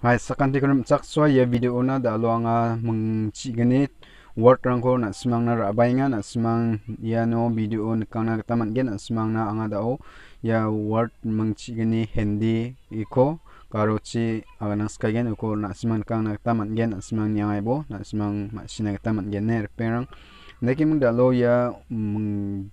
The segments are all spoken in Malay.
hai sakanti kram chak so ye ya, video na da longa ah, mung chi word rang ko na simang na rabainga ah, na simang ya no video kena kana taman gen simang na anga da o ya word mung hindi iko karochi agana skai gen ko na simang kang na taman gen simang nya ai bo na simang ma sina taman gen ner perang nekim da ya mung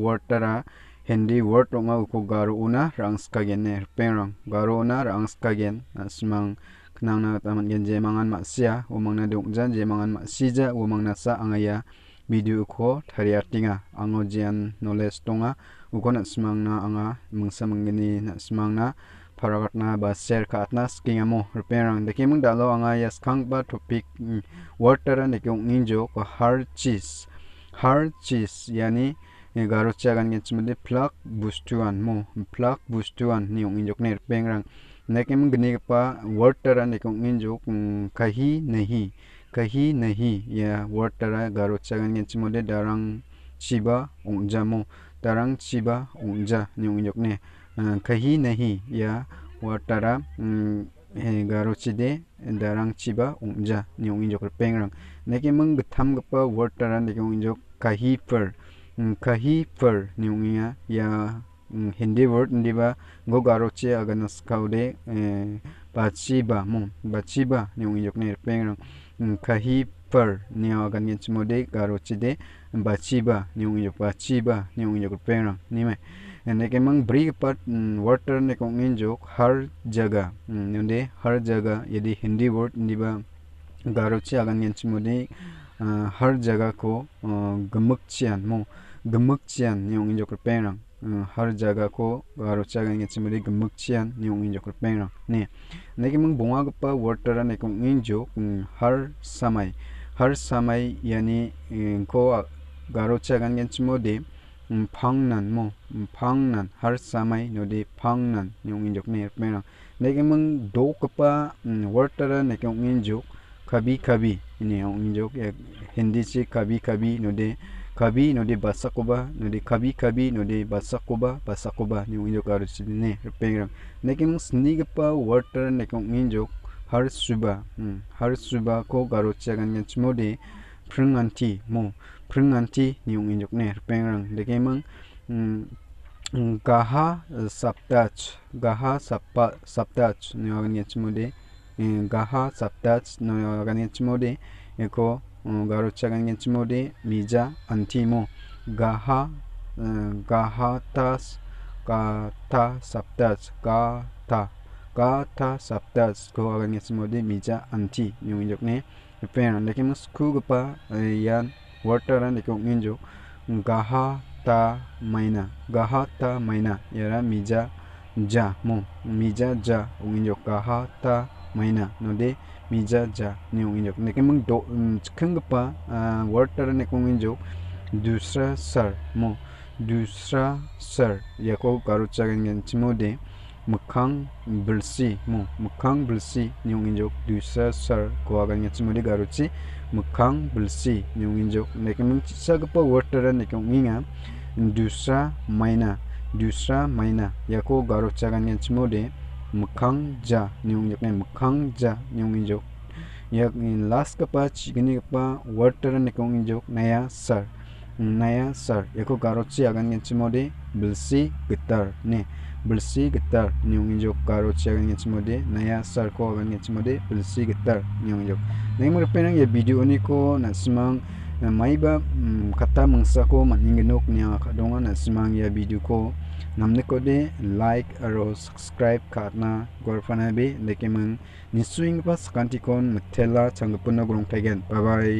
word tara Hindi word rong nga ko garo una rang skagen ne pengrong garo una rang skagen asmang ah, kenang na taman gen je mangan mak sia umang na dong jan je mangan mak sija umang na sa angaya video ko thariya tinga ango jian knowledge tonga uko na smang na anga mungsa mangini na smang na paragat na ba share ka atna skinga mo repairang deki mung dalo anga yes kang ba topic mm, water and ninjo ko hard cheese hard cheese yani yani garochagan ge chimle plug bustuan mo plug bustuan ni ong injokne pengrang nekem gnipa word tara ne kong injok kahi nahi kahi nahi ya word tara garochagan ge chimle darang chiba ongja mo darang chiba ongja ni ong injokne kahi nahi ya word tara garochide darang chiba ongja ni ong injok pengrang nekem gtham gpa word tara ne kong injok kahi per kahi per niungia ya mm, hindi word ndiba go garoche aganas kaude eh, bachiba mo bachiba niungia yokne pengrang kahi per ni agan yin chmode garoche de bachiba niungia yok bachiba niungia yok pengrang nime ene ke mang bri pat mm, water ne kong in jok har jaga mm, niunde har jaga yedi hindi word ndiba garoche agan yin chmode हर जगह को गमक चैन मो गमक चैन न्यू इंजो कर पेंग रंग हर जगह को रोचा गंगे चमड़ी गमक चैन न्यू इंजो कर पेंग रंग ने ने कि मंग बुआ के पर वाटर ने कम इंजो हर समय हर समय यानी को गरोचा गंगे चमड़ी फंगनन मो फंगनन हर समय नो दे फंगनन न्यू इंजो कर पेंग रंग ने कि मंग दो के पर वाटर ने कम इंजो कभी कभी जो हिंदी से कभी कभी नोदे कभी नोदे बासा कोबा नोदे कभी कभी नोदे बासा कोबा बासा कोबा जो कार ने पेंग लेकिन जो हर सुबह हम्म, हर सुबह को गारो चगन चमोदे फ्रंग अंति मो फ्रंग अंति निउंग जोक ने पेंग रंग लेकिन मंग हम्म, गाहा सप्ताच गाहा सप्ताच निउंग चमोदे gaha saptach no ganechmode eko garocha ganechmode mija antimo gaha gahatas gata saptach gata gata saptach ko ganechmode mija anti nyungjokne pen lekin skugpa yan water and ekonginjo gaha ta maina gaha ta maina yara mija ja mo mija ja unginjo gaha ta maina node mija ja new injok ne kemung do mm, khung pa ah, water ne kemung injok dusra sar mo dusra sar yako karu chagen gen chimo de mukhang bulsi mo mukhang bulsi new injok dusra sar ko agen gen chimo de garu chi mukhang bulsi new injok ne kemung chisag pa water ne kemung inga dusra maina dusra maina yako garu chagen gen chimo de mikkangja niung yakne mikkangja niung injok yak in last kapa chigini kapa word taran nikong injok naya sar naya sar yako garochi agan genchimode bilsi gitar ne bilsi gitar niung injok garochi agan genchimode naya sar ko agan genchimode bilsi gitar niung injok nai murpenang ya video ni ko nasimang maiba kata mangsa ko maningenok nia kadonga nasimang ya video ko নামনে কদে like আৰু subscribe কাটনা গৰফানাবি দেখিমান নিশ্চয়ংবা সকান্তিকন মেথেলা চাঙ্গপূৰ্ণ গ্ৰং থাকেন বাই